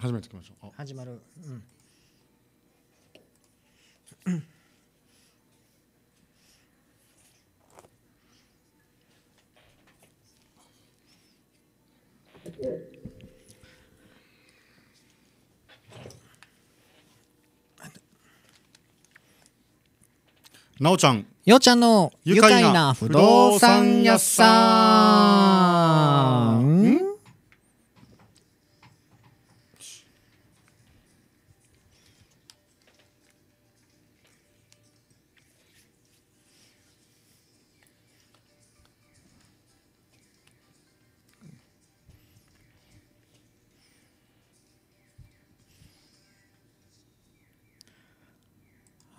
始めていきましょう始まる、うん、なおちゃんようちゃんの愉快な不動産屋さん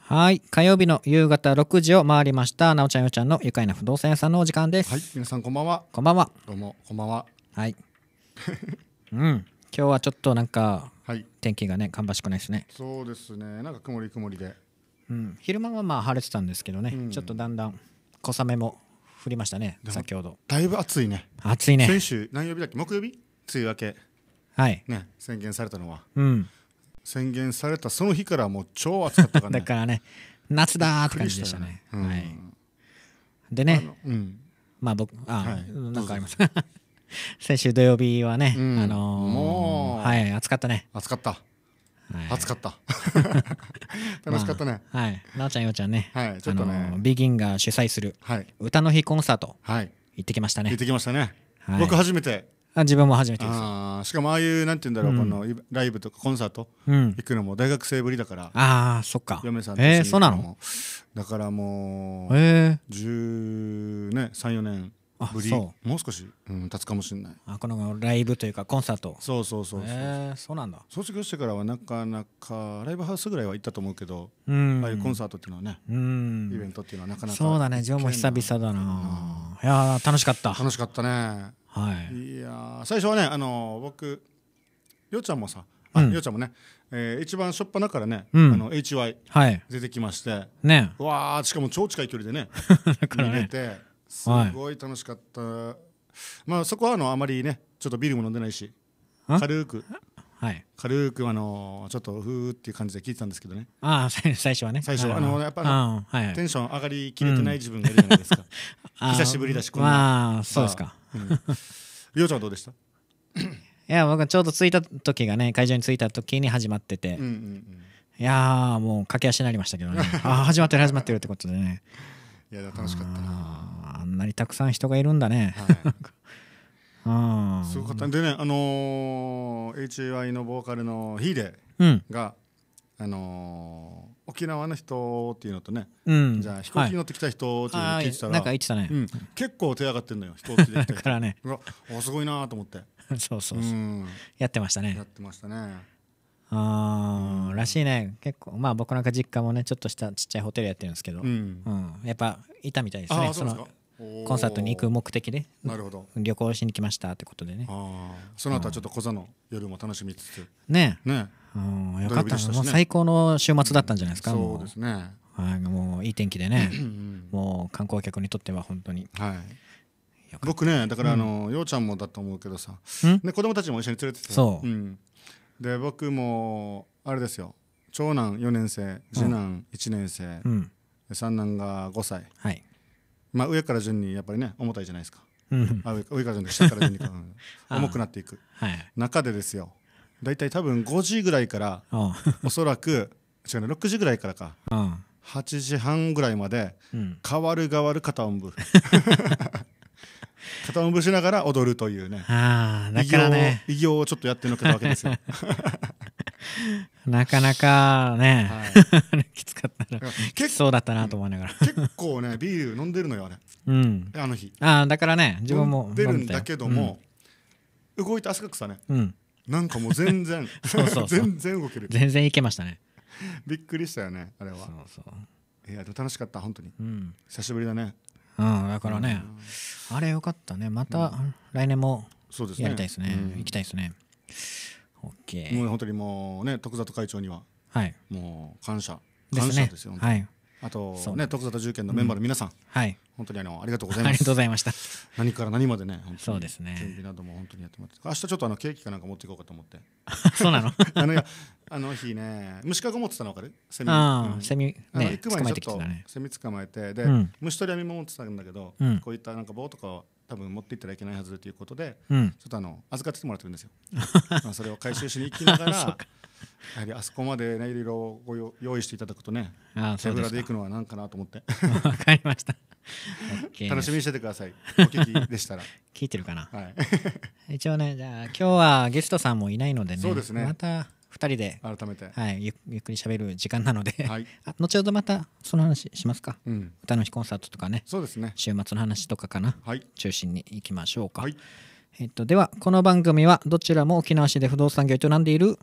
はい。火曜日の夕方六時を回りました。なおちゃんよちゃんの愉快な不動産屋さんのお時間です。はい。皆さんこんばんは。こんばんは。どうも、こんばんは。はい。うん。今日はちょっとなんか、はい、天気がね、芳しくないですね。そうですね。なんか曇り曇りで。うん。昼間はまあ晴れてたんですけどね、うん、ちょっとだんだん小雨も降りましたね、先ほど。だいぶ暑いね。暑いね。先週、何曜日だっけ木曜日梅雨明け。はい。ね、宣言されたのは。うん。宣言されたその日からもう超暑かったからねだからね夏だーって感じでしたね、うん、はい、でねまあ僕あ、はい、なんかあります 先週土曜日はね、うん、あのー、はい暑かったね暑かった、はい、暑かった 楽しかったね、まあ、はいなおちゃんようちゃんね,、はいちょっとねあのー、ビギンが主催する歌の日コンサート、はい、行ってきましたね行ってきましたね、はい、僕初めて自分も初めてですあしかもああいうなんて言うんだろう、このライブとかコンサート行くのも大学生ぶりだから、ああそっか嫁さんとえそうなのだからもう、えー、134年ぶりもう少し、うん、経つかもしれないあこのライブというかコンサートそうそうそうそう、えー、そうなんだ卒業してからはなかなかライブハウスぐらいは行ったと思うけどああいうコンサートっていうのはねイベントっていうのはなかなかそうだね自分も久々だな、いや楽しかった楽しかったねはい、いや最初はねあの僕よちゃんもさあ、うん、よちゃんもね、えー、一番初っ端からね、うん、あの HY、出てきましてねわーしかも超近い距離でね だかね、見れてすごい楽しかった、はい、まあそこはあのあまりねちょっとビールも飲んでないし軽くはい、軽くあのちょっとふーっていう感じで聞いてたんですけどねあ最初はね最初あのやっぱテンション上がりきれてない自分がいるじゃないですか、久しぶりだしこんなあそうですか、りょうちゃんはどうでしたいや僕ちょうど着いた時がね会場に着いた時に始まってて、いやもう駆け足になりましたけどねあ始まってる始まってるってことでねいや楽しかったなあんなにたくさん人がいるんだね、はいうん、すごかったでねあのー、HY のボーカルのヒーデが、うん、あのー、沖縄の人っていうのとね、うん、じゃあ飛行機に乗ってきた人っていうのを聞いてたら、はい、なんか言ってたね、うん、結構手上がってんのよ飛行機で来た からねおすごいなと思って そうそうそう、うん、やってましたねやってましたねあうらしいね結構まあ僕なんか実家もねちょっとしたちっちゃいホテルやってるんですけど、うんやっぱいたみたいですねそかコンサートに行く目的でなるほど旅行しに来ましたってことでねその後はちょっと小座の夜も楽しみつつねえねうん、よかったもう最高の週末だったんじゃないですか、そうですねはいもういい天気でねもう観光客にとっては本当にはい僕ねだからあの、ようちゃんもだと思うけどさ、ね、子供たちも一緒に連れててそう、うん、で僕もあれですよ長男4年生次男1年生、三男が5歳、はい、まあ、上から順にやっぱりね重たいじゃないですか、うん、あ上から順に下から順に 重くなっていく、はい、中でですよ大体多分5時ぐらいからおそらく違うね6時ぐらいからか、8時半ぐらいまで、変わる変わる片音部 肩をぶしながら踊るというねああだからね偉業をちょっとやってのけたわけですよ なかなかね、はい、きつかったな結そうだったなと思いながら結構ねビール飲んでるのよあれ、うん、あの日ああだからね自分も出るんだけども、うん、動いて汗かくさね、うん、なんかもう全然 全然動ける全然いけましたねびっくりしたよねあれはそうそういや楽しかった本当に、うん、久しぶりだねうんだからね、あれよかったねまた来年もやりたいですね、ね、行きたいですね OK もう本当にもうね徳里会長にははいもう感謝感謝ですよねはいあとね徳里重建のメンバーの皆さん、はい本当にあのありがとうございますありがとうございました何から何までねそうですね準備なども本当にやってもらって明日ちょっとあのケーキかなんか持っていこうかと思って そうなの あのいやあの日ね虫かご持ってたの分かるセミあ、あ、セミ、ね、行く前にちょっとセミ捕まえてで、うん、虫取り網も持ってたんだけど、うん、こういったなんか棒とか多分持っていったらいけないはずということで、ちょっとあの預かっててもらってるんですよ まあそれを回収しに行きながら やはりあそこまでねいろいろご用意していただくとね手ぶらで行くのは何かなと思ってわかりました 楽しみにしててください。お聞きでしたら。聞いてるかな。はい、一応ね、じゃあ今日はゲストさんもいないのでね。そうですね。また2人で改めて、はい、ゆゆっくり喋る時間なのではい、後ほどまたその話しますか、うん、歌の日コンサートとかねそうですね週末の話とかかな、はい、中心にいきましょうか、はいえっと、ではこの番組はどちらも沖縄市で不動産業を営んでいる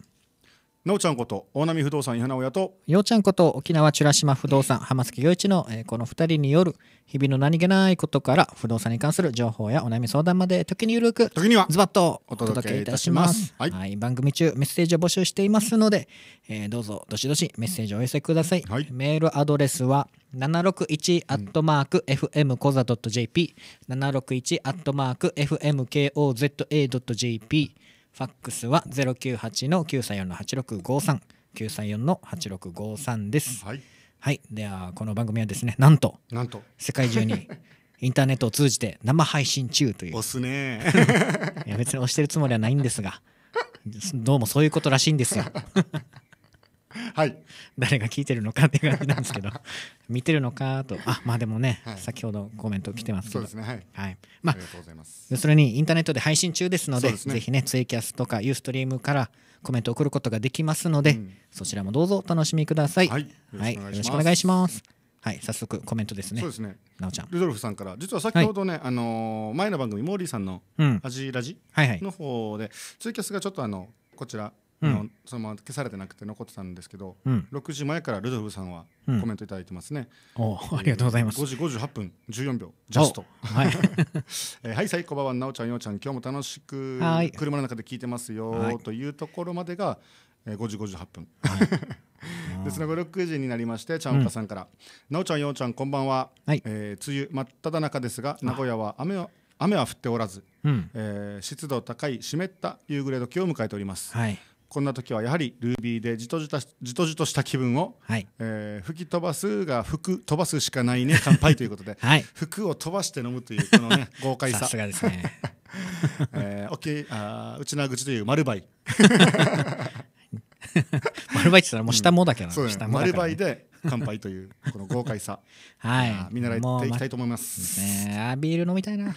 なおちゃんこと大波不動産伊花親とようちゃんこと沖縄美ら島不動産浜崎陽一の、えーこの2人による日々の何気ないことから不動産に関する情報やお悩み相談まで時にゆるく時にはズバッとお届けいたしますいますはいはい、番組中メッセージを募集していますので、えーどうぞどしどしメッセージをお寄せください、はいメールアドレスは761アットマーク FM コザ .jp761 アットマーク FMKOZA.jp ファックスは098の934の8653。934の8653です。はい。はい、ではこの番組はですね、なんとなんと世界中に インターネットを通じて生配信中という。押すね いや別に押してるつもりはないんですが、どうもそういうことらしいんですよはい、誰が聞いてるのかっていう感じなんですけど 見てるのかとあまあでもね、はい、先ほどコメント来てますけど、そうですねはい、はい、まあ、ありがとうございますそれにインターネットで配信中ですので、ね、ぜひねツイキャスとかユーストリームからコメント送ることができますので、うん、そちらもどうぞお楽しみください、はい、よろしくお願いしますはい、早速コメントですね。そうですね。なおちゃん。ルドルフさんから、実は先ほどね、はい、あの前の番組モーリーさんのアジラジの方で、はいはい、ツイキャスがちょっとあのこちらうん、そのまま消されてなくて残ってたんですけど、うん、6時前からルドルフさんはコメント頂いてますね、うん、ありがとうございます5時58分14秒ジャストはい、えー、はい最高ばばなおちゃんようちゃん今日も楽しく車の中で聞いてますよというところまでが、えー、5時58分、はい でその後6時になりましてちゃんおかさんから、うん、なおちゃんようちゃんこんばんは、はい、えー、梅雨真っ只中ですが名古屋は雨を雨は降っておらず、うん、えー、湿度高い湿った夕暮れ時を迎えております、はい、こんな時はやはりルービーでじとじとじとじとした気分を、はい、えー、吹き飛ばすが服飛ばすしかないね 乾杯ということで、はい、服を飛ばして飲むというこのね 豪快ささすがですね、えー、オッケーあうちな口という丸バイ丸バイって言ったらもう下もだけど、うん、ね、丸バイで、乾杯というこの豪快さ はい見習っていきたいと思います、ま、ねあビール飲みたいな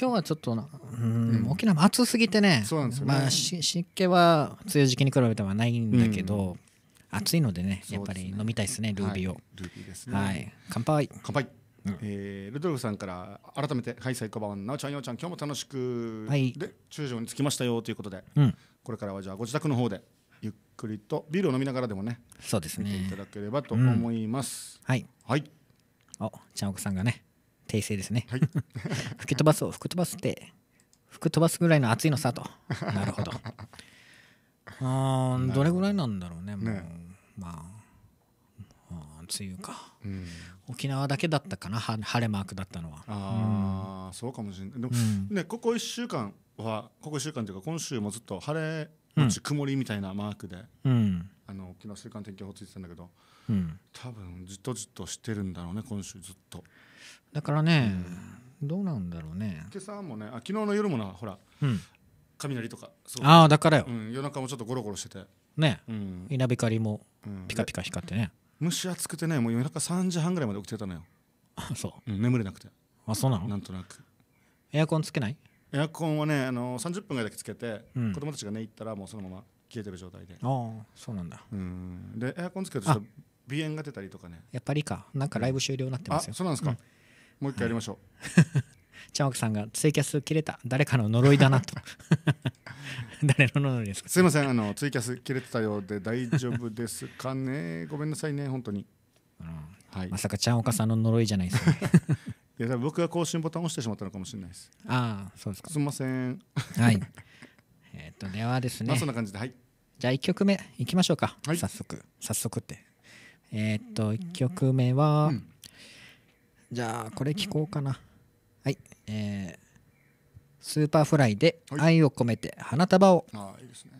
今日はちょっとうん、沖縄暑すぎてねまあ、し湿気は梅雨時期に比べてはないんだけど、うん、暑いのでねやっぱり飲みたいですね、ね、ルービーを、はい、ルービーですね、はい、乾杯乾杯うん、えー、ルドルフさんから改めて「はい最高版なおちゃんようちゃん今日も楽しく」はい、で中将に着きましたよということで、うん、これからはじゃあご自宅の方でくりとビールを飲みながらでもねそうですねいただければと思います、うん、はい、はい、おちゃんおくさんがね訂正ですね、はい、吹き飛ばすを吹き飛ばすって吹き飛ばすぐらいの熱いのさと なるほどああ、どれぐらいなんだろうねもう、ね、まあ梅雨か、うん、沖縄だけだったかな晴れマークだったのはああ、うん、そうかもしれないでも、うん、ねここ1週間はここ1週間というか今週もずっと晴れう後曇りみたいなマークで、うん、あの昨日週間天気予報ついてたんだけど、うん、多分じっとじっとしてるんだろうね今週ずっとだからね、うん、どうなんだろうね今朝もねあ昨日の夜もなほら、うん、雷とかああだからよ、うん、夜中もちょっとゴロゴロしててね、うん、稲光もピカピカ光ってね、蒸し暑くてねもう夜中3時半ぐらいまで起きてたのよそう、うん、眠れなくてあそうなのなんとなくエアコンつけないエアコンはねあの30分ぐらいだけつけて、うん、子供たちがね行ったらもうそのまま消えてる状態でああそうなんだうんでエアコンつけるとちょっと鼻炎が出たりとかねやっぱりかなんかライブ終了になってますよ、うん、そうなんですか、うん、もう一回やりましょう、はいちゃんおくさんがツイキャス切れた誰かの呪いだなと 誰の呪いですかすいませんあのツイキャス切れてたようで大丈夫ですかねごめんなさいね本当に、うんはい、まさかちゃんおかさんの呪いじゃないですか、ね いや僕が更新ボタンを押してしまったのかもしれないです。ああ、そうですか。すみません。はい。えっ、ー、と、ではですね。まあ、そんな感じで、はい。じゃあ、1曲目いきましょうか。はい、早速、早速って。えっ、ー、と、1曲目は、うん、じゃあ、これ聞こうかな。はい。えー、スーパーフライで愛を込めて花束を。はい、ああ、いいですね。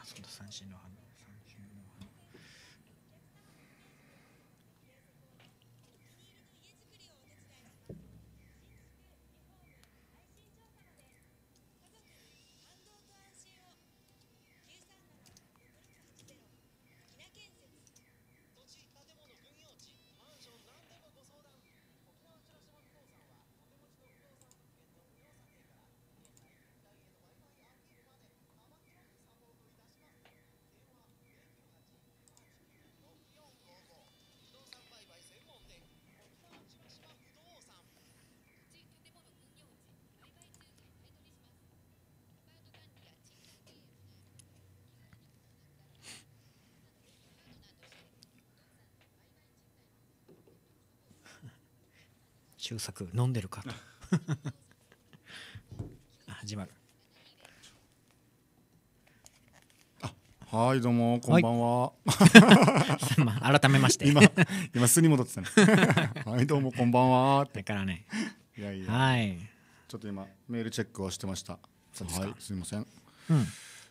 あそうだ三振の反応周作飲んでるかと 始まるはいどうもこんばんは、まあ、改めまして今今巣に戻ってたね はいどうもこんばんはだからねいやいやはいちょっと今メールチェックをしてましたはいすみません、うん、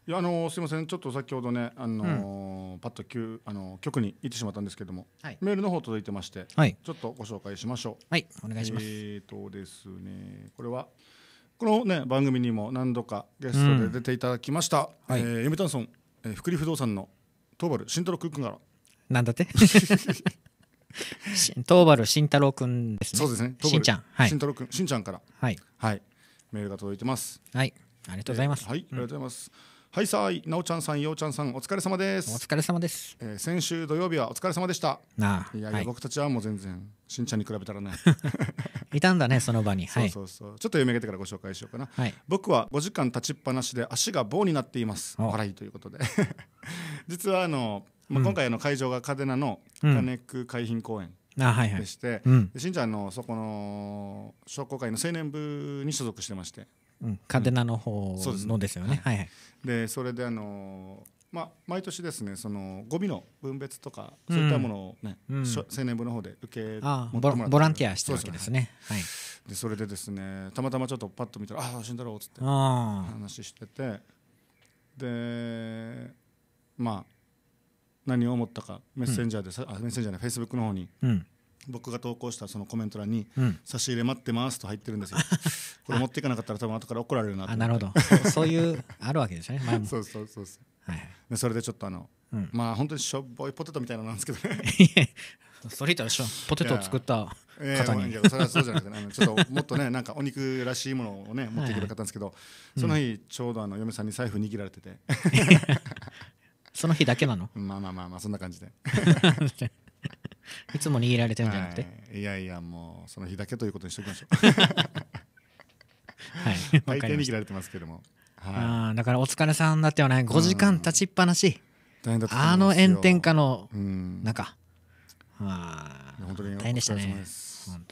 いやあのすみませんちょっと先ほどねあのーうんパッと急あの局に行ってしまったんですけども、はい、メールの方届いてまして、はい、ちょっとご紹介しましょう。はいお願いします。えっ、とですねこれはこのね番組にも何度かゲストで出ていただきました。うん、えー、ヨミタンソン、えー、福利不動産の東原慎太郎君から。なんだって。東原慎太郎君ですね。そうですね。しんちゃん、はい、慎太郎君、しんちゃんから、はい、はい、メールが届いてます。はい、ありがとうございます。はい、ありがとうございます。はいさあいなおちゃんさんようちゃんさんお疲れ様ですお疲れ様です、えー、先週土曜日はお疲れ様でしたなあいやいや、はい僕たちはもう全然しんちゃんに比べたらね いたんだねその場には そうそうそうちょっと読み上げてからご紹介しようかなはい僕は5時間立ちっぱなしで足が棒になっていますお笑いということで 実はあの、まあ、今回の会場が嘉手納の金久海浜公園あはいはいでして、うんでしんちゃんのそこの商工会の青年部に所属してまして嘉手納の方のですよね。はい、でそれであのーまあ、毎年ですねそのゴミの分別とかそういったものをね、うん、青年部の方で受けボランティアしてるわけですね。ね、はい、でそれでですねたまたまちょっとパッと見たら「ああ死んだろう」っつって話しててでまあ何を思ったかメッセンジャーで、うん、あメッセンジャーでフェイスブックの方に、うん僕が投稿したそのコメント欄に、差し入れ待ってますと入ってるんですよ。これ持っていかなかったら多分後から怒られるなと。なるほど。そういうあるわけですね。前も。そうそうそうそう。はい。でそれでちょっとあの、まあ本当にしょっぽいポテトみたいななんですけどね。それ言ったらポテトを作った方にいやいやそれはそうじゃなくて、ね、ちょっともっとね なんかお肉らしいものをね持ってくた方ですけど、その日ちょうどあの嫁さんに財布握られててその日だけなのまあまあまあまあそんな感じで いつも握られてるんじゃなくて、はい、いやいやもうその日だけということにしておきましょう はい 大抵握られてますけども、はい、あだからお疲れさんだったよね5時間立ちっぱなし、うん、あの炎天下の中、うん、あ本当に大変でしたね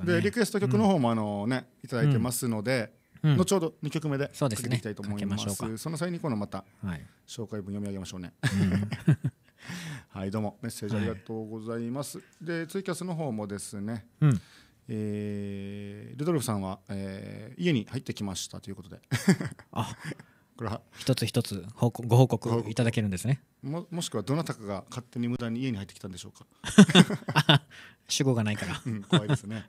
で、リクエスト曲の方もあのね、うん、いいてますので、うん、後ほど2曲目でかけていきたいと思います,、そ、ね、その際にこのまた、紹介文読み上げましょうね、はいどうもメッセージありがとうございます、はい、でツイキャスの方もですね、うん、えー、ルドルフさんは、えー、家に入ってきましたということであ これは一つ一つご報告いただけるんですねももしくはどなたかが勝手に無駄に家に入ってきたんでしょうか 主語がないから、うん、怖いですね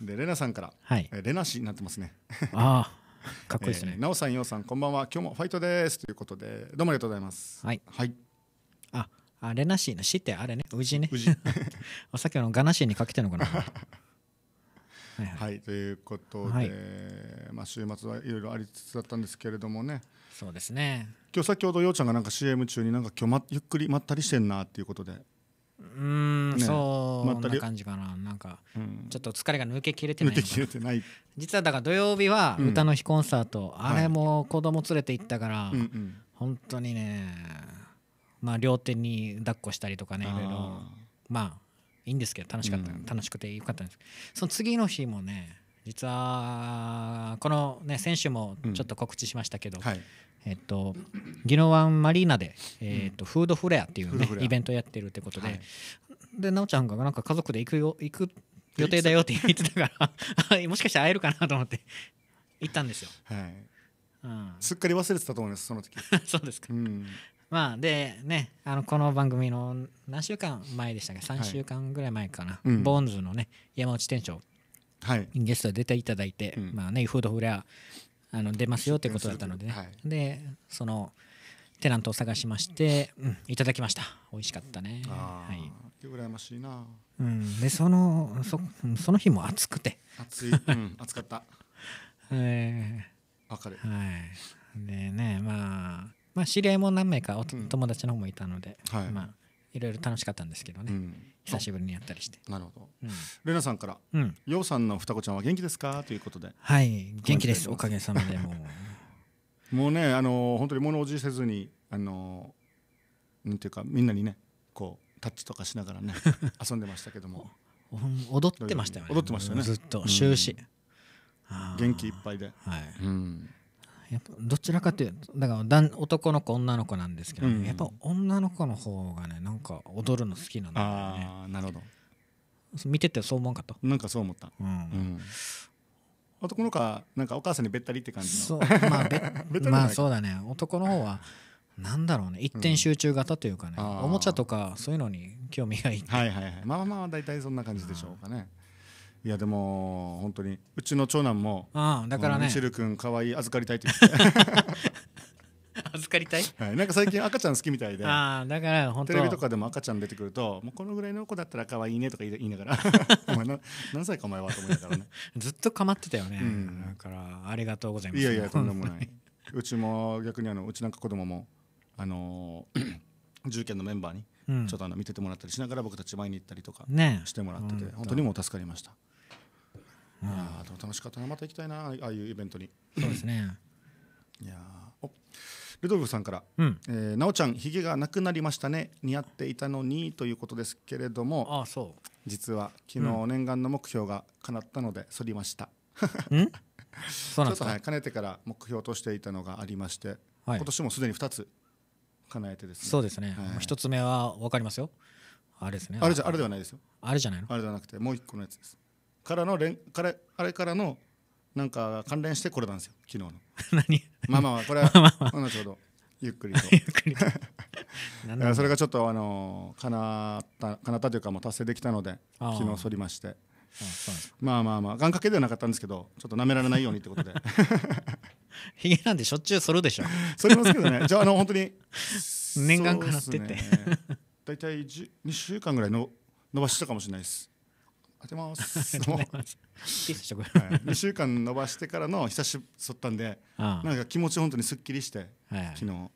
でレナさんから、はい、レナ氏になってますねああかっこいいですね。な、えー、お、さん、ようさん、こんばんは。今日もファイトですということで、どうもありがとうございます。はい。はいああレナシーのしってあれね宇治ね宇治さっきのガナシーにかけてるのかな はい、はい、ということで、はい、まあ、週末はいろいろありつつだったんですけれどもねそうですね今日先ほどようちゃんがなんか CM 中になんか今日、ま、ゆっくりまったりしてんなっていうことでうん、ね、そうまったり感じかななんか、うん、ちょっと疲れが抜けきれてない抜けきれてない実はだから土曜日は歌の日コンサート、うん、あれも子供連れて行ったから、はい、うんうん、本当にねまあ、両手に抱っこしたりとかねいろいろまあいいんですけど楽しかった、うん、楽しくてよかったんですその次の日もね実はこの、ね、選手もちょっと告知しましたけど、うんはい、えっと、ギノワンマリーナで、えっとフードフレアっていう、ね、イベントやってるってことで、はい、で奈緒ちゃんがなんか家族で行くよ行く予定だよって言ってたから もしかして会えるかなと思って行ったんですよ、はいうん、すっかり忘れてたと思いますその時 そうですか、うん、まあでねあのこの番組の何週間前でしたっけ3週間ぐらい前かな、うん、ボーンズのね山内店長、はい、ゲストで出ていただいて、うん、まあねフードフレアあの出ますよってことだったので、ねはい、でそのテナントを探しまして、うん、いただきました美味しかったねはい羨ましいな、うん、でそのそその日も暑くて暑い、うん、暑かったええー、かるはいでねまあまあ、知り合いも何名かお、友達の方もいたので、はいまあ、いろいろ楽しかったんですけどね、久しぶりにやったりしてなるほど、うん、レナさんから「ようさんの双子ちゃんは元気ですか?」ということではい元気ですおかげさまでもう もうねあの本当に物おじせずにあのなんていうかみんなにねこうタッチとかしながらね 遊んでましたけども踊ってましたよね踊ってましたねずっと終始、うん、元気いっぱいではい、うんやっぱどちらかというとだから男の子女の子なんですけど、ねうん、やっぱ女の子の方がねなんか踊るの好きなんだよねああなるほど見ててそう思わんかったなんかそう思った、うん、うん、男の子はなんかお母さんにべったりって感じそうまあべ まあそうだね男の方はなんだろうね一点集中型というかね、うん、おもちゃとかそういうのに興味がいいはいはいはいまあまあまあ大体そんな感じでしょうかね、いやでも本当にうちの長男もああだからねミシェル君可愛い預かりたいって言って 預かりたい、はい、なんか最近赤ちゃん好きみたいでああだから本当テレビとかでも赤ちゃん出てくるともうこのぐらいの子だったら可愛いねとか言いながら お前な何歳かお前はと思いながらねずっと構ってたよね、うん、だからありがとうございますいやいやとんでもないうちも逆にあのうちなんか子供もあの重慶 のメンバーに、ちょっとあの見ててもらったりしながら僕たち前に行ったりとかしてもらってて、ね、本当にもう助かりましたうん、あでも楽しかったなまた行きたいなああいうイベントにそうですね いやおルドルフさんから、うんえー「なおちゃんひげがなくなりましたね似合っていたのに」ということですけれどもああそう実は昨日、うん、念願の目標が叶ったので剃りました そうなんですか、はい、かねてから目標としていたのがありまして、はい、今年もすでに2つ叶えてですねそうですね、はい、1つ目は分かりますよあれですねあれじゃあれではないですよあれじゃないのあれじゃなくてもう1個のやつですからのれんからあれからのなんか関連してこれなんですよ昨日の 何まあまあこれはょうどゆっくりと ゆっくりと それがちょっとあのかなったかなったというかもう達成できたので昨日剃りましてまあまあまあ願掛けではなかったんですけどちょっとなめられないようにってことでひげなんでしょっちゅう剃るでしょ剃りますけどねじゃああの本当に念願かなってて大体2週間ぐらいの伸ばしたかもしれないです当てます。もうはい、2週間伸ばしてからの久しぶりそったんで、なんか気持ち本当にすっきりして、はい、昨日。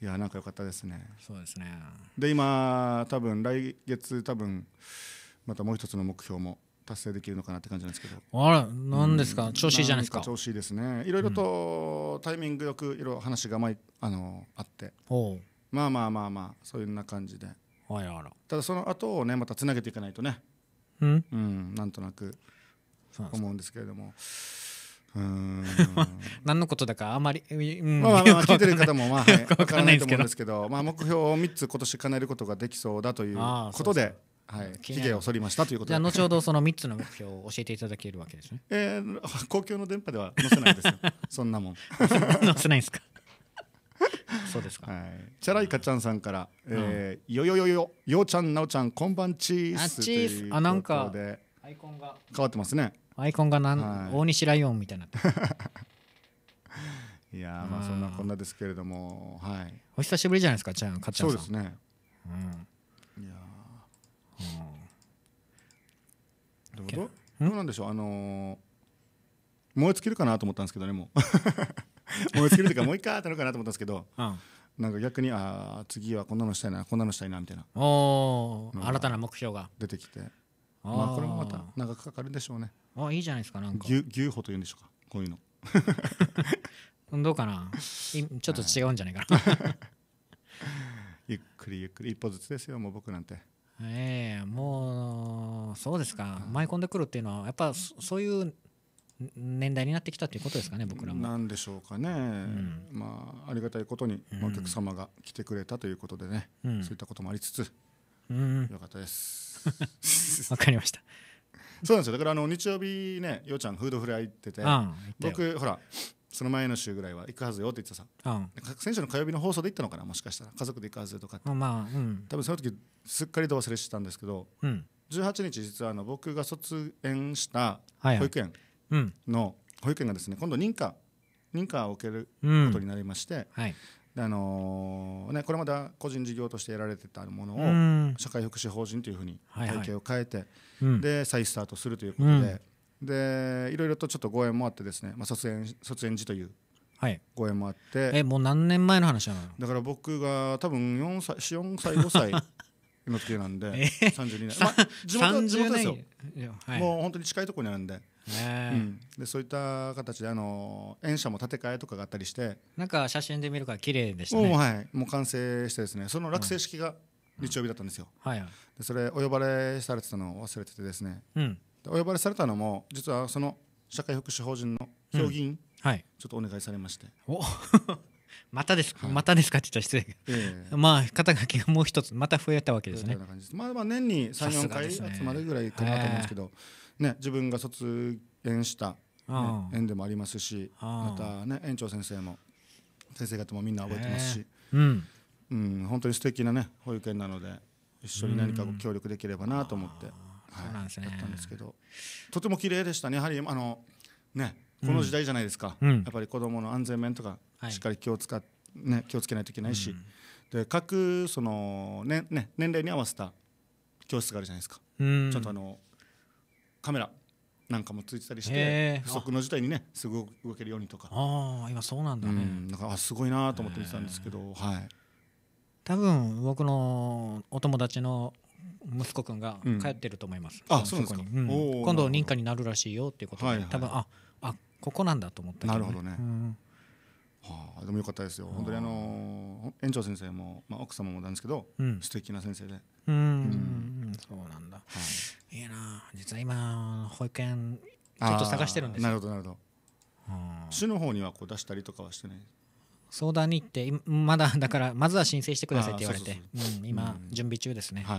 いやなんか良かったですね。そうですね。で今多分来月多分またもう一つの目標も達成できるのかなって感じなんですけどあら何ですか、うん、調子いいじゃないですか調子いいですねいろいろとタイミングよくいろいろ話がまいあのあってまあまあまあまあそういうな感じでただその後をねまたつなげていかないとねうん、うん、なんとなく思うんですけれども。うん 何のことだかあまり、うん、まあまあ聞いてる方もまあ、はい、分からないと思うんですけど、まあ、目標を3つ今年叶えることができそうだということではい、を剃りましたということで。後ほどその三つの目標を教えていただけるわけですね。え えー、公共の電波では載せないですよ。そんなもん。載せないですか。そうですか、はい、チャライカちゃんさんから、うん、えー、よよよよよちゃんなおちゃんこんばんチーあチーあなんかアイコンが変わってますねアイコンがなん、はい、大西ライオンみたいな いやまあそんなこんなですけれども、はい、お久しぶりじゃないですかちゃんかちゃんそうですね、うん、いや、うん、どうどうなんでしょうあのー、燃え尽きるかなと思ったんですけどねもう燃え尽きるとかもう一回当たるかなと思ったんですけど、うん、なんか逆にあ次はこんなのしたいなこんなのしたいなみたいな新たな目標が出てきてまあこれもまた長くかかるんでしょうねあいいじゃないですかなんか牛牛歩というんでしょうかこういうの どうかなちょっと違うんじゃないかな、はい、ゆっくりゆっくり一歩ずつですよもう僕なんてええー、もうそうですか舞い込んでくるっていうのはやっぱそういう年代になってきたということですかね僕らも。なんでしょうかね、うん、まあ、ありがたいことに、お客様が来てくれたということでね、うん、そういったこともありつつ、うん、よかったです。わかりました。そうなんですよだからあの日曜日ねようちゃんフードフライ行ってて僕ほらその前の週ぐらいは行くはずよって言ってたさ、うん、先週の火曜日の放送で行ったのかなもしかしたら家族で行くはずとかって、まあうん、多分その時すっかりと忘れしてたんですけど、うん、18日実はあの僕が卒園した保育園、はいはいの保育園がですね今度認可認可を受けることになりまして、うんはい、あのー、ね、これまで個人事業としてやられてたものを社会福祉法人というふうに体系を変えて、はいはい、で再スタートするということでうん、でいろいろとちょっとご縁もあってですね、まあ、卒園卒園児というはい、ご縁もあってえもう何年前の話なのだから僕が多分4歳4歳5歳の時なんで、えー、32年、まあ、地元地元ですよ、はい、もう本当に近いところにあるんでね、でそういった形であの園舎も建て替えとかがあったりしてなんか写真で見るから綺麗でしたねはいもう完成してですねその落成式が日曜日だったんですよ、うん、はいはい、でそれお呼ばれされてたのを忘れててですね、うん、お呼ばれされたのも実はその社会福祉法人の評議員、はい、ちょっとお願いされましてお またですか、はい、またですかって言ったら失礼、ええ、まあ肩書きがもう一つまた増えたわけですねまあまあ年に34回集まるぐらいかなと思うんですけど、えーね、自分が卒園した、ね、園でもありますしまた、ね、園長先生も先生方もみんな覚えてますし、えー、うんうん、本当に素敵なね保育園なので一緒に何かご協力できればなと思って、はい、ね、やったんですけどとても綺麗でしたねやはりあの、ね、この時代じゃないですか、うん、やっぱり子どもの安全面とかしっかり気を使っ、はい、ね、気をつけないといけないし、うん、で各その、ねね、年齢に合わせた教室があるじゃないですか。うん、ちょっとあのカメラなんかもついてたりして不測の事態にねすぐ動けるようにとかああ今そうなんだね、うん、なんかあすごいなと思って見てたんですけど、はい多分僕のお友達の息子くんが帰ってると思います、うん、あそうですか、うん、今度認可になるらしいよっていうことで、はいはい、多分ああここなんだと思った、ね、なるほどね、うんああ、でもよかったですよ本当にあの園長先生も、まあ、奥様もなんですけど、うん、素敵な先生でうん、そうなんだ、はい、いいな実は今保育園ちょっと探してるんですなるほどなるほど市の方にはこう出したりとかはしてない相談に行ってまだだからまずは申請してくださいって言われて今準備中ですね、は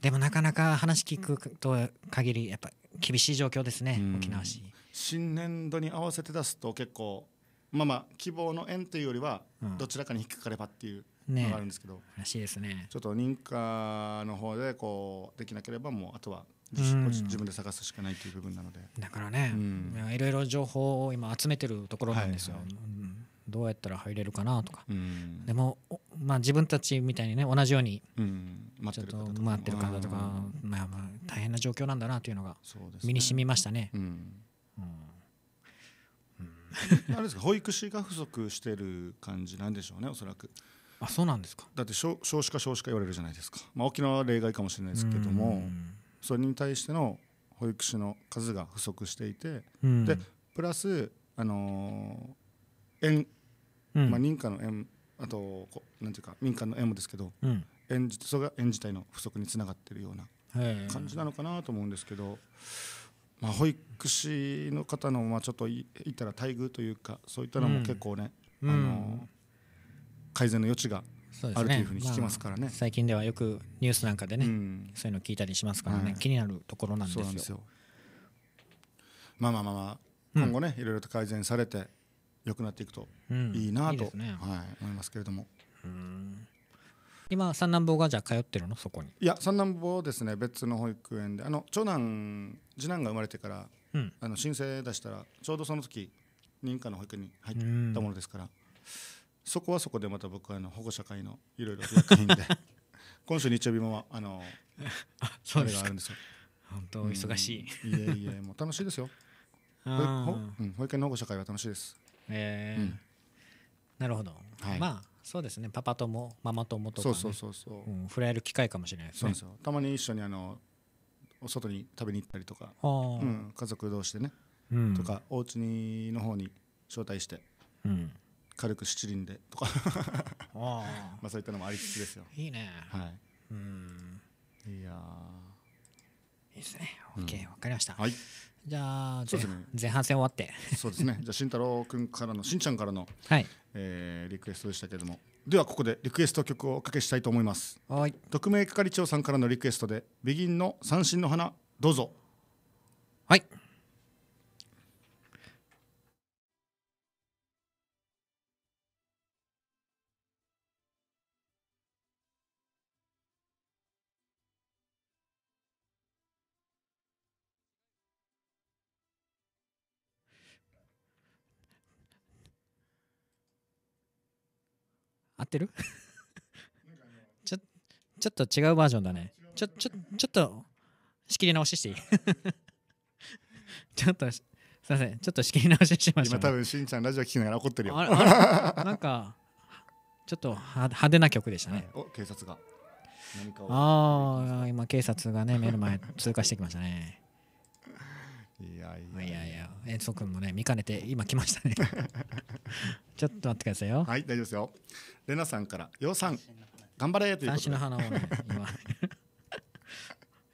い、でもなかなか話聞くと限りやっぱ厳しい状況ですね、沖縄市新年度に合わせて出すと結構まあまあ希望の縁というよりはどちらかに引っかかればっていうのがあるんですけど、ね、らしいですねちょっと認可の方でこうできなければもうあとは自分で探すしかないという部分なのでだからね、いろいろ情報を今集めてるところなんですよ、はいはいどうやったら入れるかなとか、うん、でも、まあ、自分たちみたいにね同じようにちょっと待ってる方とか、まあ、まあ大変な状況なんだなというのが身にしみましたね。うんあ れですか保育士が不足してる感じなんでしょうねおそらく。あそうなんですかだって少少子化少子化言われるじゃないですか、まあ、沖縄は例外かもしれないですけどもそれに対しての保育士の数が不足していて、でプラス、あのー、園、うん、まあ、認可の園あとなんていうか民間の園もですけど、うん、園それが園自体の不足につながってるような感じなのかなと思うんですけど。まあ、保育士の方のまあちょっと言ったら待遇というかそういったのも結構ね、うん、あの改善の余地があるというふうに聞きますからね、ねまあ、最近ではよくニュースなんかでね、うん、そういうの聞いたりしますからね、はい、気になるところなんですよ。まあまあまあまあ、今後ねいろいろと改善されて良くなっていくといいなと、うんいいね、はい、思いますけれども。うん今三男坊がじゃあ通ってるのそこにいや三男坊ですね別の保育園であの長男次男が生まれてから、うん、あの申請出したらちょうどその時認可の保育園に入ったものですから、そこはそこでまた僕はあの保護者会のいろいろ役員で 今週日曜日もあのそれがあるんですよ本当忙しい、うん、いえいえもう楽しいですよ 保,、うん、保育園の保護者会は楽しいですええーうん、なるほど、はい、まあそうですねパパ友ママ友とか、ね、そうそうそうそう、うん、触れ合える機会かもしれないですねたまに一緒にあのお外に食べに行ったりとか、うん、家族同士でね、うん、とかお家にの方に招待して、うん、軽く七輪でとか まあそういったのもありつつですよいいねはいうんいやいいですね OK、うん、分かりました、はいじゃあ、そうですね、前半戦終わって。そうですね。じゃあ慎太郎君からのしんちゃんからの、はい、えー、リクエストでしたけれども、ではここでリクエスト曲をおかけしたいと思います。はい。匿名係長さんからのリクエストで、ビギンの三振の花どうぞ。はい。ってるちょちょっと違うバージョンだね。ちょ、ちょ、ちょっと、仕切り直ししていい ちょっと、すいません。ちょっと仕切り直ししましょう、ね。今多分、しんちゃんラジオ聞きながら怒ってるよ。あれ、あれなんか、ちょっと派手な曲でしたね。お、警察が。ああ、今、警察がね、目の前通過してきましたね。いやいやいやいや遠足君もね見かねて今来ましたね ちょっと待ってくださいよはい大丈夫ですよレナさんから「ようさん頑張れ」ということで三の花をね今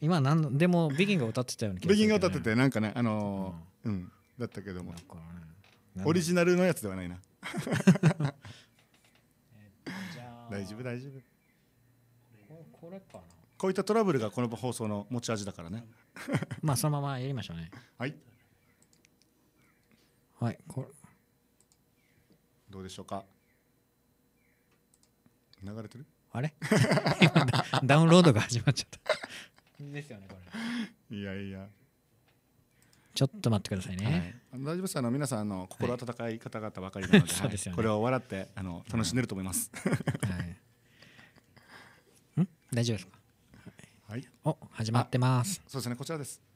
今何でもビギンが歌ってたような気がビギンが歌っててなんかねあのー、うん、うん、だったけども、ね、オリジナルのやつではないな大丈夫大丈夫これかなこういったトラブルがこの放送の持ち味だからねまあそのままやりましょうねはいはいこれどうでしょうか流れてるあれ ダウンロードが始まっちゃったですよねこれいやいやちょっと待ってくださいね、はい、大丈夫ですあの皆さんあの心温かい方々ばかりなのではいでねこれを笑ってあの楽しんでると思います、う ん、大丈夫ですかはい、お始まってますそうですねこちらです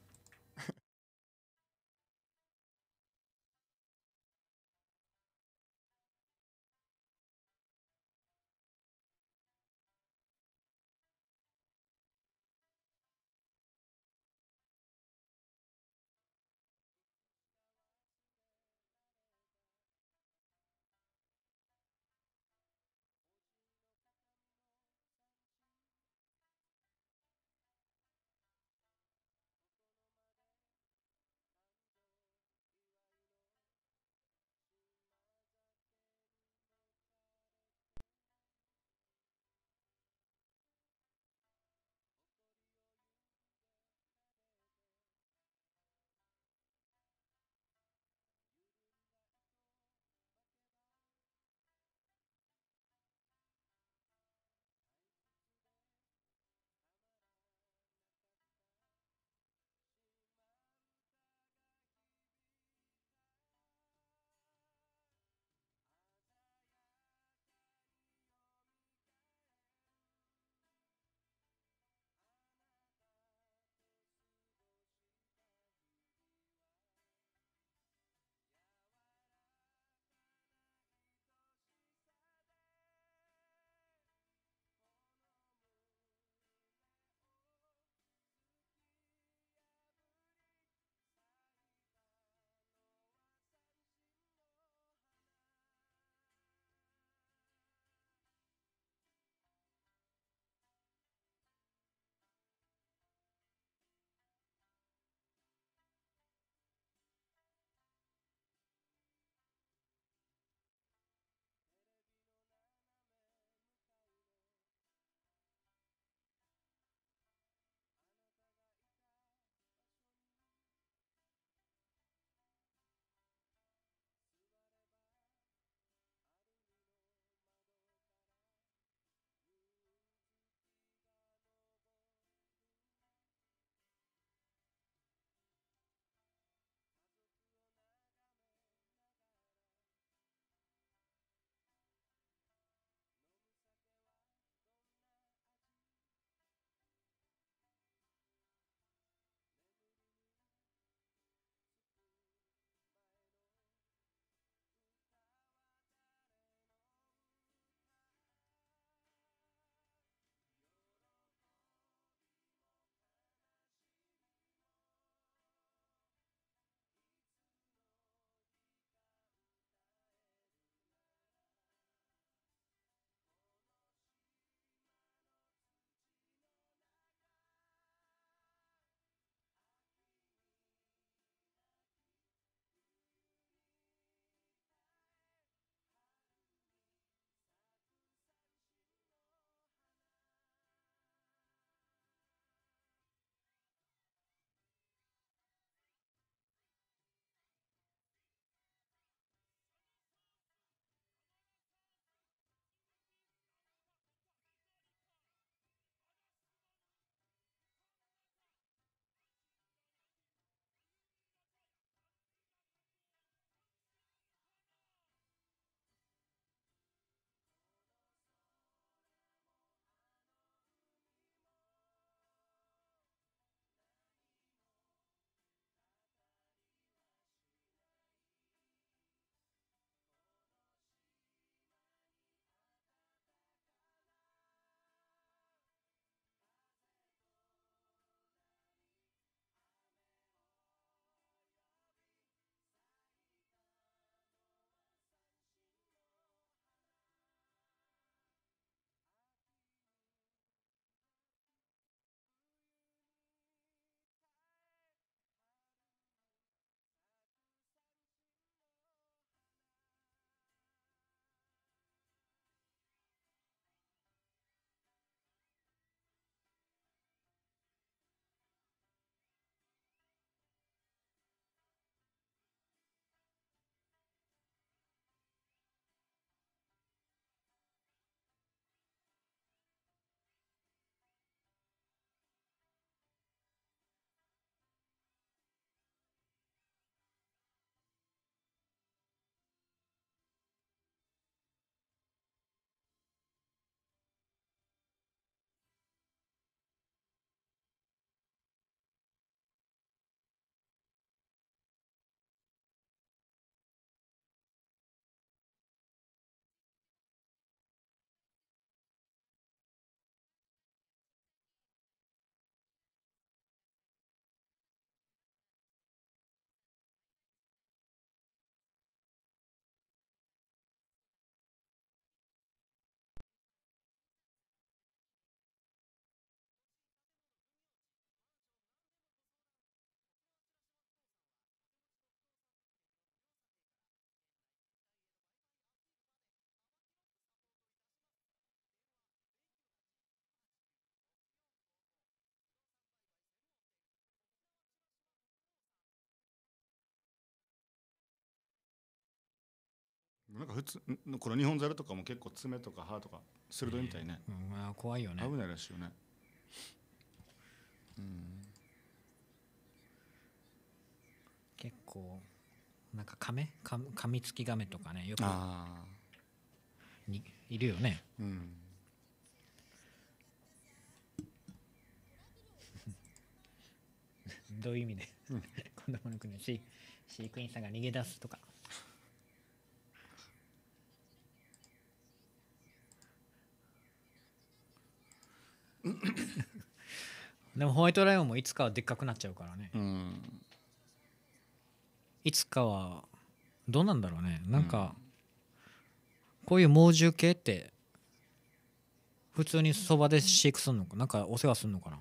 なんか普通この日本猿とかも結構爪とか歯とか鋭いみたいね、うんまあ、怖いよね危ないらしいよねうん結構なんかカメか噛みつきガメとかねよくにいるよね、うん、どういう意味で、うん、なもの国の飼育員さんが逃げ出すとか でもホワイトライオンもいつかはでっかくなっちゃうからね、うん、いつかはどうなんだろうねなんか、こういう猛獣系って普通にそばで飼育するのかなんかお世話するのかな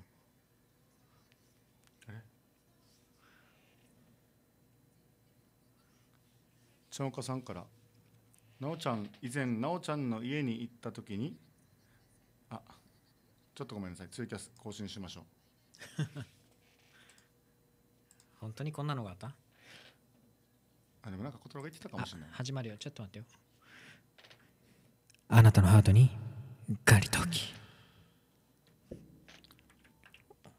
茶岡さんから「なおちゃん以前なおちゃんの家に行った時にあちょっとごめんなさいツイキャス更新しましょう 本当にこんなのがあったあでもなんか小太郎が言ってたかもしれない始まるよちょっと待ってよあなたのハートにガリトキ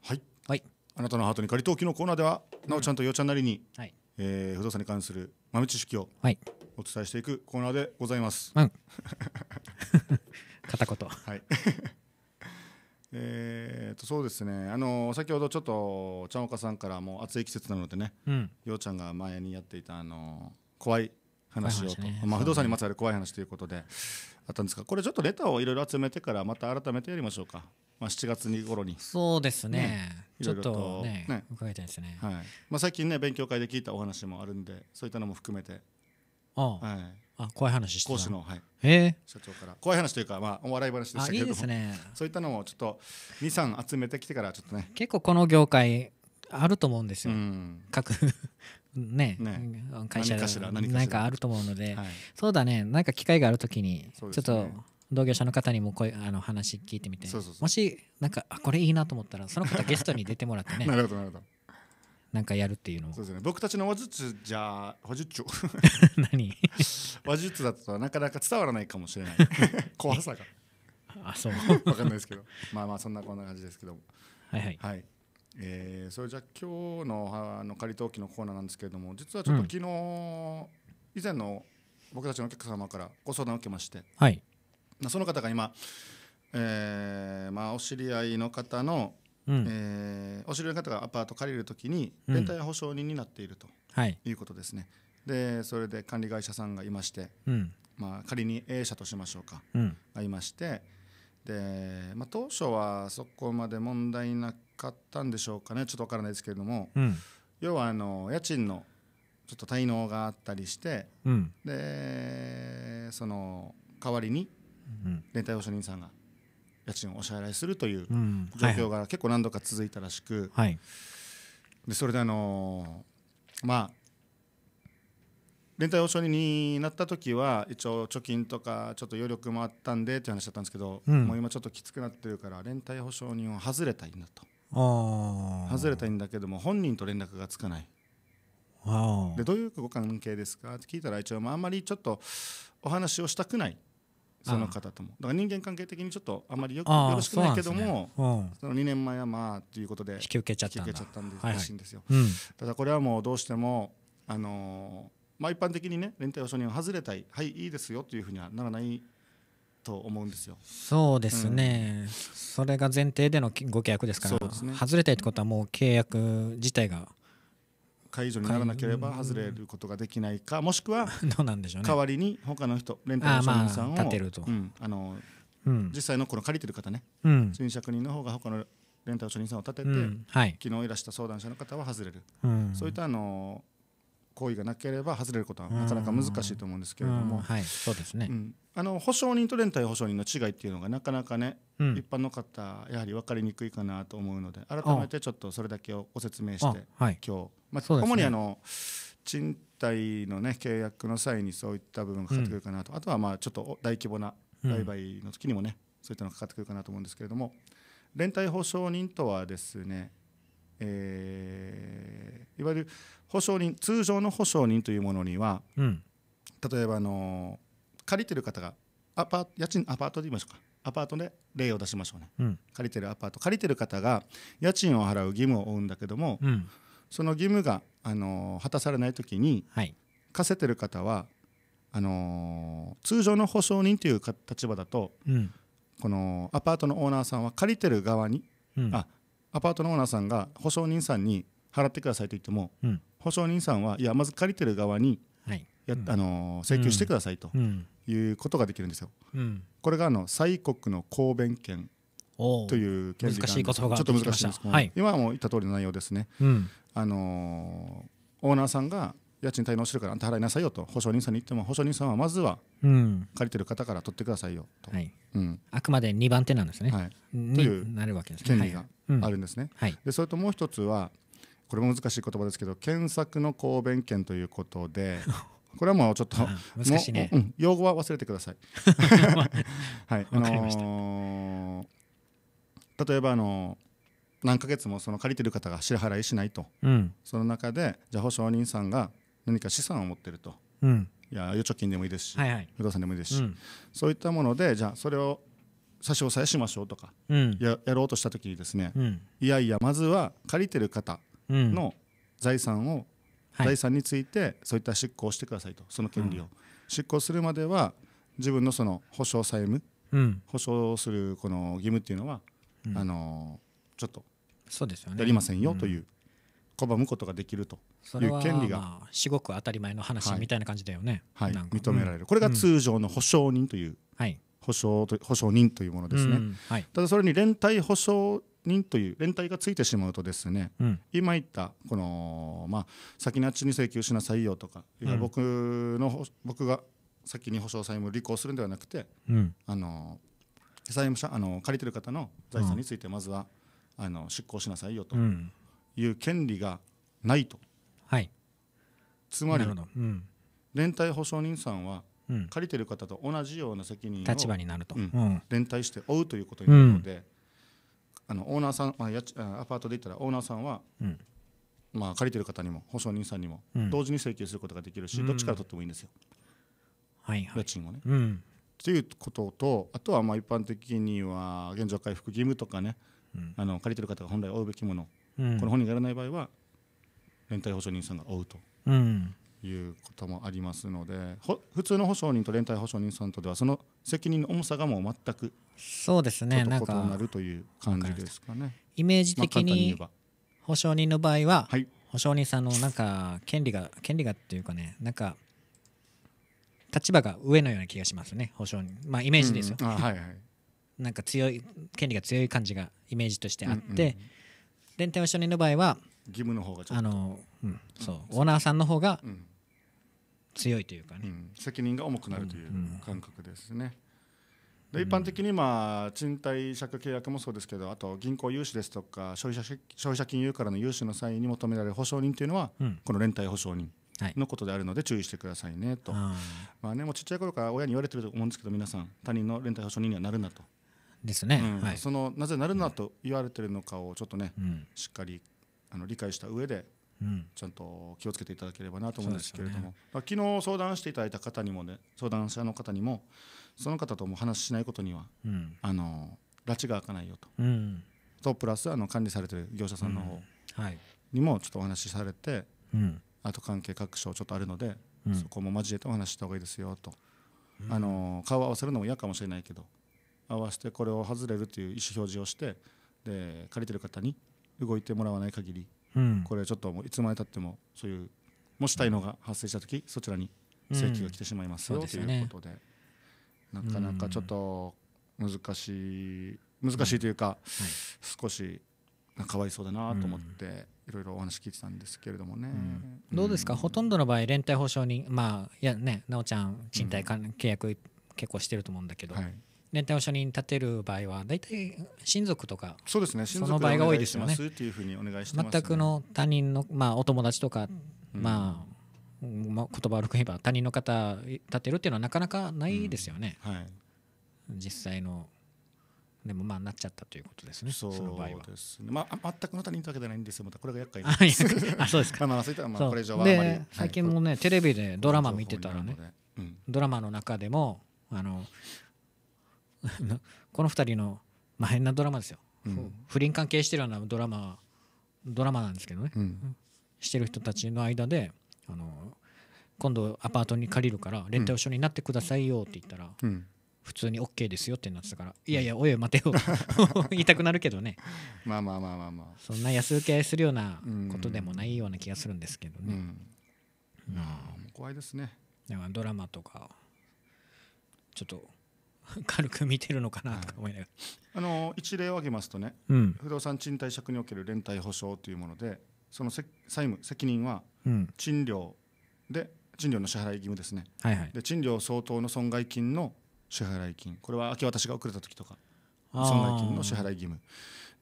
はい、はい、あなたのハートにガリトキのコーナーでは、なおちゃんとよちゃんなりに、はいえー不動産に関する豆知識をはいお伝えしていくコーナーでございます、うん 片言はいえー、とそうですねあの先ほどちょっとちゃんおかさんからも暑い季節なのでね、うん、ようちゃんが前にやっていたあの怖い話をと、ね、まあ、不動産にまつわる怖い話ということであったんですがこれちょっとレターをいろいろ集めてからまた改めてやりましょうか、まあ、7月に頃にそうですね、ね、ちょっとねね伺いたいですね、はいまあ、最近ね勉強会で聞いたお話もあるんでそういったのも含めてはいあ怖い話して講師の、はいえー、社長から怖い話というか、まあ、お笑い話でしたけどもいいです、ね、そういったのをちょっと23集めてきてからちょっとね結構この業界あると思うんですよ、うん、各 ね、ね、会社何かあると思うので、はい、そうだねなんか機会があるときに、ちょっと同業者の方にもこうあの話聞いてみてもしなんかあこれいいなと思ったらその方ゲストに出てもらってね なるほどなるほどなんかやるっていうのもそうですね僕たちの話術じゃ話術長 何話術だとなかなか伝わらないかもしれない 怖さがあそう分かんないですけどまあまあそんなこんな感じですけどもはいはい、はいえー、それじゃ今日のあの仮登記のコーナーなんですけれども実はちょっと昨日、うん、以前の僕たちのお客様からご相談を受けまして、はい、その方が今、えーまあ、お知り合いの方のえー、お知り合いの方がアパート借りるときに連帯保証人になっていると、うん、いうことですね、でそれで管理会社さんがいまして、うん、まあ、仮に A 社としましょうか、がいましてで、まあ、当初はそこまで問題なかったんでしょうかねちょっと分からないですけれども、要はあの家賃のちょっと滞納があったりして、でその代わりに連帯保証人さんが家賃をお支払いするという状況が結構何度か続いたらしく、はい、でそれであのまあ連帯保証人になった時は一応貯金とかちょっと余力もあったんでって話だったんですけど、うん、もう今ちょっときつくなってるから連帯保証人を外れたいんだと外れたいんだけども本人と連絡がつかないでどういうご関係ですかって聞いたら一応、まあ、あんまりちょっとお話をしたくないその方ともだから人間関係的にちょっとあまりよよろしくないけどもそ、ねうん、その2年前はまあということで引き受けちゃったんらしいんですよ、はいはいうん、ただこれはもうどうしてもあのー、まあ一般的にね連帯保証人を外れたいはいいいですよというふうにはならないと思うんですよそうですね、うん、それが前提でのご契約ですから、ね、外れたいってことはもう契約自体が解除にならなければ外れることができないかもしくは どうなんでしょうね代わりに他の人レンタルの職人さんをあの実際のこの借りてる方ね、うん、人の方が他のレンタル職人さんを立てて、はい、昨日いらした相談者の方は外れる、そういったあの行為がなければ外れることはなかなか難しいと思うんですけれども、はい、そうですね、あの保証人と連帯保証人の違いっていうのがなかなかね、うん、一般の方やはり分かりにくいかなと思うので改めてちょっとそれだけをご説明して、はい、今日、まあ、ね、主にあの賃貸の、ね、契約の際にそういった部分がかかってくるかなと、うん、あとはまあちょっと大規模な売買の時にもね、うん、そういったのがかかってくるかなと思うんですけれども連帯保証人とはですねえー、いわゆる保証人通常の保証人というものには、例えばあの借りてる方がアパート家賃アパートで言いましょうかアパートで例を出しましょうね、うん、借りてるアパート借りてる方が家賃を払う義務を負うんだけども、うん、その義務が、あのー、果たされない時に、はい、貸せてる方はあのー、通常の保証人という立場だと、うん、このアパートのオーナーさんは借りてる側に、あアパートのオーナーさんが保証人さんに払ってくださいと言っても、保証人さんはいやまず借りてる側にや、うん、あの請求してくださいということができるんですよ。これがあの西国の公弁権という権利がちょっと難しいんですけど、はい、今も言った通りの内容ですね。あのオーナーさんが家賃滞納してるからあんた払いなさいよと保証人さんに言っても保証人さんはまずは借りてる方から取ってくださいよと、はいうん、あくまで2番手なんですね、はい、というなるわけです、ね、権利があるんですね、はい、でそれともう一つはこれも難しい言葉ですけど検索の公弁権ということで これはもうちょっと、難しいね、うん、用語は忘れてください。はい、あのー、例えばあのー、何ヶ月もその借りてる方が支払いしないと、うん、その中でじゃあ保証人さんが何か資産を持ってると、うん、いや預貯金でもいいですし、はいはい、不動産でもいいですし、そういったものでじゃあそれを差し押さえしましょうとか、ややろうとした時にですね、いやいやまずは借りてる方の財産を財産についてそういった執行をしてくださいとその権利を、うん、執行するまでは自分のその保証債務、うん、保証するこの義務っていうのは、うん、あのちょっとやりませんよという拒むことができるという権利が至極当たり前の話みたいな感じだよね、はい、はい、認められるこれが通常の保証人という、はい、保証と保証人というものですね、はい、ただそれに連帯保証人という連帯がついてしまうとですね、うん、今言ったこの、まあ、先にあっちに請求しなさいよとか、うん、僕の僕が先に保証債務を履行するんではなくて、うん、あの債務者あの借りてる方の財産についてまずは、あの執行しなさいよという権利がないと。はい、つまり、連帯保証人さんは借りてる方と同じような責任を立場になると、連帯して負うということになるので。あのオーナーさん、まあ、やアパートで言ったらオーナーさんは、うん、まあ、借りてる方にも保証人さんにも、うん、同時に請求することができるし、どっちから取ってもいいんですよ、はいはい、家賃もね。うんということとあとはまあ一般的には現状回復義務とかね、あの借りてる方が本来負うべきもの、この本人がやらない場合は連帯保証人さんが負うと、うん、いうこともありますので普通の保証人と連帯保証人さんとではその責任の重さがもう全くそうですねなんかなるという感じですかね。イメージ的に保証人の場合は、はい、保証人さんのなんか権利が権利がっていうかねなんか立場が上のような気がしますね保証人まあイメージですよ。うん、はいはい、なんか強い権利が強い感じがイメージとしてあって、うんうん、連帯保証人の場合は義務の方があの、そう、オーナーさんの方が強いというかね、うん、責任が重くなるという感覚ですね。で一般的にまあ賃貸借契約もそうですけどあと銀行融資ですとか消費者消費者金融からの融資の際に求められる保証人というのは、この連帯保証人のことであるので注意してくださいねと、はい、まあね、もうちっちゃい頃から親に言われてると思うんですけど皆さん他人の連帯保証人にはなるなとですね、はい、そのなぜなるなと言われてるのかをちょっとね、しっかりあの理解した上で、うん、ちゃんと気をつけていただければなと思うんですけれども、ね、昨日相談していただいた方にもね相談者の方にもその方とも話ししないことには、うん、あの拉致が開かないよと、うん、とプラスあの管理されてる業者さんの方にもちょっとお話しされて、うん、あと関係各所ちょっとあるので、そこも交えてお話しした方がいいですよと、あの顔を合わせるのも嫌かもしれないけど合わせてこれを外れるという意思表示をしてで借りてる方に動いてもらわない限り、うん、これはちょっともういつまでたってもそういうもし滞納が発生した時そちらに請求が来てしまいますよ、うん、ということで、ね、なかなかちょっと難しい難しいというか、少しかわいそうだなと思って、いろいろお話聞いてたんですけれどもね、うんどうですか、ほとんどの場合連帯保証人まあいやねなおちゃん賃貸、うん、契約結構してると思うんだけど、はい、連帯を一緒立てる場合は大体親族とかそうですね親その場合が多いですよね。いいううふにお願します、全くの他人の、まあ、お友達とか、まあ言葉悪く言えば他人の方立てるっていうのはなかなかないですよね、うんはい、実際のでもまあなっちゃったということですねそうですねまあ全くの他人とけじゃないんですよまたこれが厄介ですあそうですかまあそういったまあこれ以上はで最近もねテレビでドラマ見てたらね、うん、ドラマの中でもあの この2人の、まあ、変なドラマですよ、うん、不倫関係してるようなドラマドラマなんですけどね、うん、してる人たちの間であの今度アパートに借りるから連帯保証になってくださいよって言ったら、うん、普通に OK ですよってなってたからいやいやおい待てよ 言いたくなるけどねまあまあまあまあまあそんな安請けするようなことでもないような気がするんですけどね、うん怖いですねドラマとかちょっと 軽く見てるのかなとか思いながら、はい、あの一例を挙げますとね、うん、不動産賃貸借における連帯保証というものでその債務責任は賃料で、賃料の支払い義務ですね、はいはい、で賃料相当の損害金の支払い金これは明け渡しが遅れた時とか損害金の支払い義務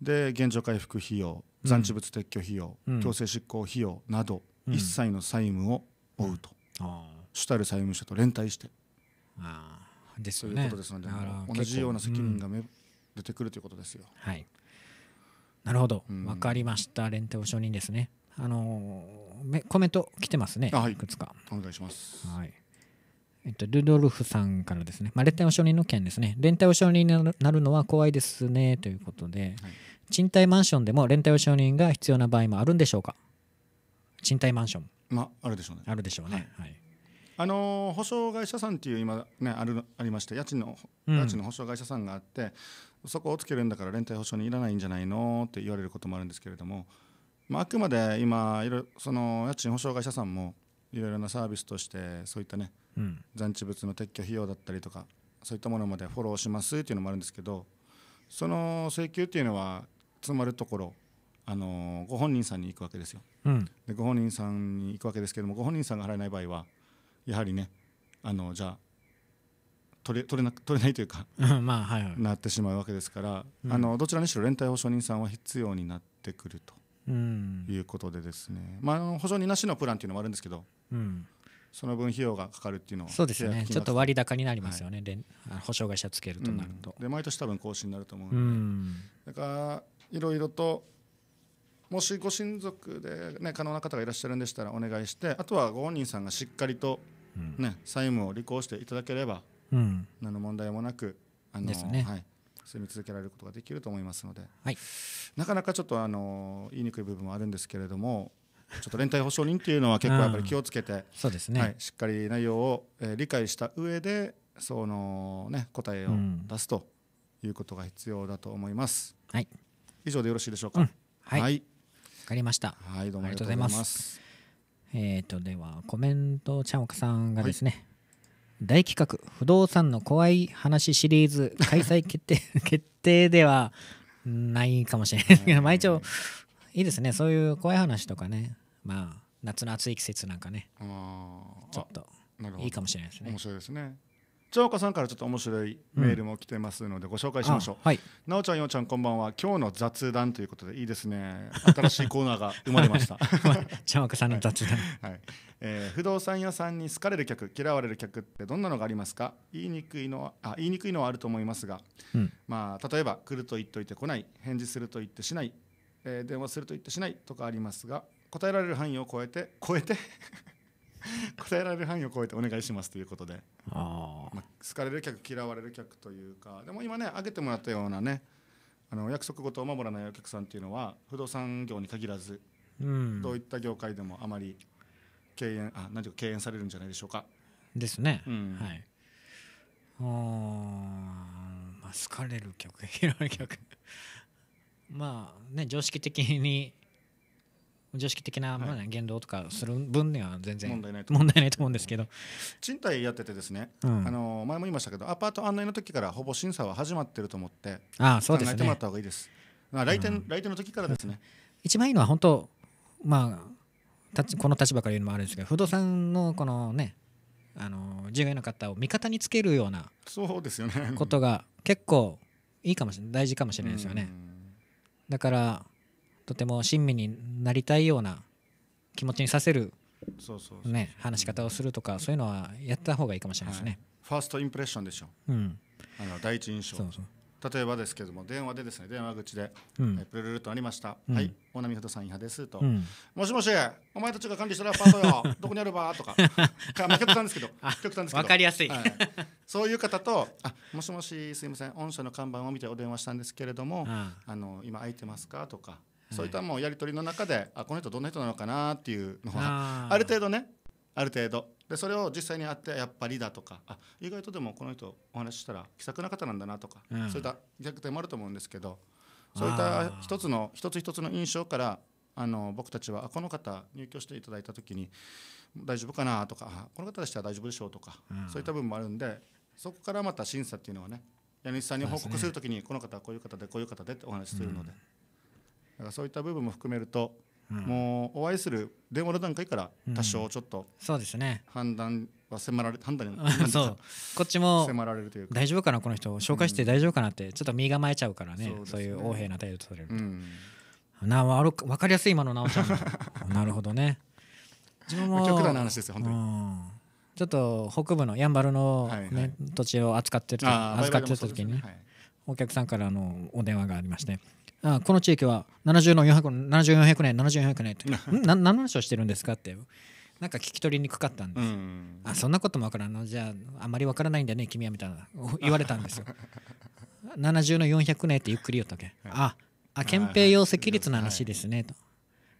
で原状回復費用残地物撤去費用、うん、強制執行費用など、うん、一切の債務を負うと、主たる債務者と連帯して。あですよね。ということですので同じような責任が、うん、出てくるということですよ。はいなるほど、うん、分かりました、連帯保証人ですね。あのコメント来てますね、はい、いくつか。お願いします。はいえっと、ルドルフさんからですね、まあ、連帯保証人の件ですね、連帯保証人になるのは怖いですねということで、はい、賃貸マンションでも連帯保証人が必要な場合もあるんでしょうか、賃貸マンション。まあ、あるでしょうね。あるでしょうね。はい、はいあの保証会社さんっていう今ねあるありまして家賃の、家賃の保証会社さんがあってそこをつけるんだから連帯保証にいらないんじゃないのって言われることもあるんですけれども、まあ、あくまで今いろその家賃保証会社さんもいろいろなサービスとしてそういったね、うん、残地物の撤去費用だったりとかそういったものまでフォローしますっていうのもあるんですけどその請求っていうのは詰まるところあのご本人さんに行くわけですよ、うん、でご本人さんに行くわけですけどもご本人さんが払えない場合はやはりねあのじゃあ取れ取れな取れないというか まあ、はいはい、なってしまうわけですから、うん、あのどちらにしろ連帯保証人さんは必要になってくると、うん、いうことでですね、まあ、保証人なしのプランっていうのもあるんですけど、うん、その分費用がかかるっていうのはそうですねちょっと割高になりますよね、はい、保証会社つけるとなると、うん、で毎年多分更新になると思うので、うん、だからいろいろともしご親族で、ね、可能な方がいらっしゃるんでしたらお願いしてあとはご本人さんがしっかりとね、債務を履行していただければ、何の問題もなくあの、ね、はい、住み続けられることができると思いますので、はい、なかなかちょっとあの言いにくい部分もあるんですけれどもちょっと連帯保証人っていうのは結構やっぱり気をつけて、そうですね、はい、しっかり内容を、えー、理解した上でそのね答えを出すということが必要だと思います。はい、以上でよろしいでしょうか。うん、はい、わ、はい、かりました。はい、どうもありがとうございます。えっ、ー、と、では、コメント、ちゃおかさんがですね、大企画、不動産の怖い話シリーズ、開催決定、決定ではないかもしれないですけど、まあいいですね、そういう怖い話とかね、まあ、夏の暑い季節なんかね、ちょっといいかもしれないですね。面白いですね。長岡さんからちょっと面白いメールも来てますのでご紹介しましょう、うん、はいなおちゃんようちゃんこんばんは今日の雑談ということでいいですね新しいコーナーが生まれました長岡 さんの雑談、はい、はい、えー、不動産屋さんに好かれる客嫌われる客ってどんなのがありますか言いにくいのはあ言いにくいのはあると思いますが、うん、まあ例えば来ると言っといて来ない返事すると言ってしない、えー、電話すると言ってしないとかありますが答えられる範囲を超えて超えて 答えられる範囲を超えてお願いしますということであ、まあ、好かれる客嫌われる客というかでも今ね挙げてもらったようなねあの約束事を守らないお客さんっていうのは不動産業に限らず、うん、どういった業界でもあまり敬遠あ何ていうか敬遠されるんじゃないでしょうか。ですね。うん、はいあまあ、好かれる客 嫌われる客まあね常識的に常識的な、まあ言動とかする分には全然問題ないと題ないと思うんですけど賃貸やっててですね、あの前も言いましたけどアパート案内の時からほぼ審査は始まってると思ってあそうです、ね、考えてもらった方がいいです。まあ、来店、来店の時からですね一番いいのは本当まあこの立場から言うのもあるんですけど不動産のこのねあの従業員の方を味方につけるようなそうですよねことが結構いいかもしれない大事かもしれないですよね。だからとても親身になりたいような気持ちにさせるね話し方をするとかそういうのはやった方がいいかもしれないですね、はい、ファーストインプレッションでしょ、ううん、あの第一印象例えばですけれども電話でですね電話口で、うん、プルルルとありました、うん、はい大波不さん違反ですと、うん、もしもしお前たちが管理したらパートよ どこにあるばとかか、まあ、極端ですけど極端 ですけど分かりやすい、はい、そういう方とあもしもしすいません御社の看板を見てお電話したんですけれどもあの今空いてますかとかそういったもうやり取りの中であこの人どんな人なのかなっていうのはある程度ねある程度でそれを実際に会ってやっぱりだとかあ意外とでもこの人お話ししたら気さくな方なんだなとか、うん、そういった逆転もあると思うんですけどそういった一つの一つ一つの印象からあの僕たちはこの方入居していただいた時に大丈夫かなとかこの方でしたら大丈夫でしょうとか、うん、そういった部分もあるんでそこからまた審査っていうのはね家主さんに報告するときに、この方はこういう方でこういう方でってお話しするので、うんだからそういった部分も含めると、うん、もうお会いする電話の段階から多少ちょっと、うん、そうですね判断は迫られ判断 そうこっちも迫られるという大丈夫かなこの人紹介して大丈夫かなって、ちょっと身構えちゃうからね、ね、そういう横柄な態度取れると、うん、なあ分かりやすい今の直おちゃん なるほどね自分も極端な話ですよ本当に、ちょっと北部のやんばるのね、はいはい、土地を扱ってる扱ってた時に、ねはい、お客さんからのお電話がありまして、あこの地域は70の400年7400年7400年って何の話をしてるんですかってなんか聞き取りにくかったんです、うん、あそんなこともわからんのじゃああまりわからないんだね君はみたいな 言われたんですよ70 の400年ってゆっくり言ったわけ、はい、ああ憲兵用石率の話ですねと、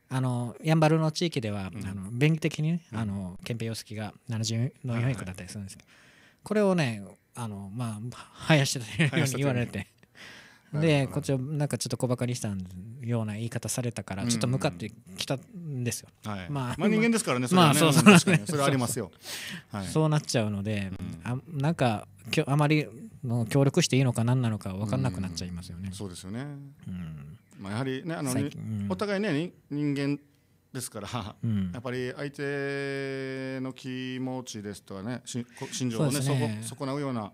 あのやんばるの地域では、うん、あの便宜的に、ね、うん、あの憲兵様式が70の400だったりするんですけど、はいはい、これをねあのまあ生やしてたように言われてでこっちをなんかちょっと小ばかりしたような言い方されたからちょっと向かってきたんですよ。はいまあ、人間ですからねそれはね、まあ、そうそうそれありますよ。はい、そうなっちゃうので、あなんかきょあまりの協力していいのか何なのか分かんなくなっちゃいますよね。そうですよね、うんまあ、やはりねあの、お互いね人間ですから、うん、やっぱり相手の気持ちですとかね心情をね、ね、損なうような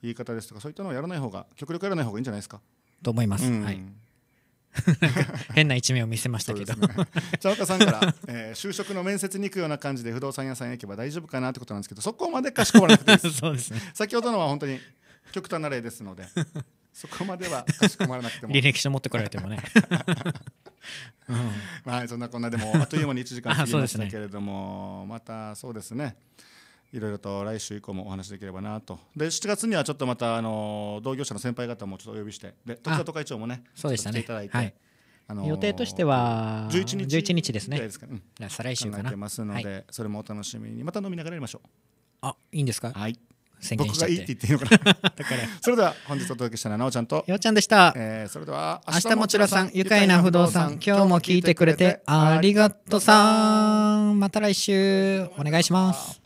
言い方ですとかそういったのをやらない方が極力やらない方がいいんじゃないですか。と思います。はい変な一面を見せましたけど、ね、じゃ岡さんから、えー、就職の面接に行くような感じで不動産屋さんへ行けば大丈夫かなってことなんですけどそこまでかしこまらなくていいです そうです、ね、先ほどのは本当に極端な例ですのでそこまではかしこまらなくても履歴書持ってこられてもね、うん、まあそんなこんなでもあっという間に1時間過ぎましたけれども、ね、またそうですねいろいろと来週以降もお話できればなとで7月にはちょっとまたあの同業者の先輩方もちょっとお呼びしてで時田都会長もねそうでしたね来ていただいて、はい、あのー、予定としては11日 ,11 日ですねですか、ねうん、再来週かな考てますので、はい、それもお楽しみにまた飲みながらやりましょうあいいんですかはい僕がいいって言っていいのかな だからそれでは本日お届けしたのはなおちゃんとようちゃんでした、えー、それでは明日もちらさん愉快な不動産今日も聞いてくれてありがとうさんまた来週お願いします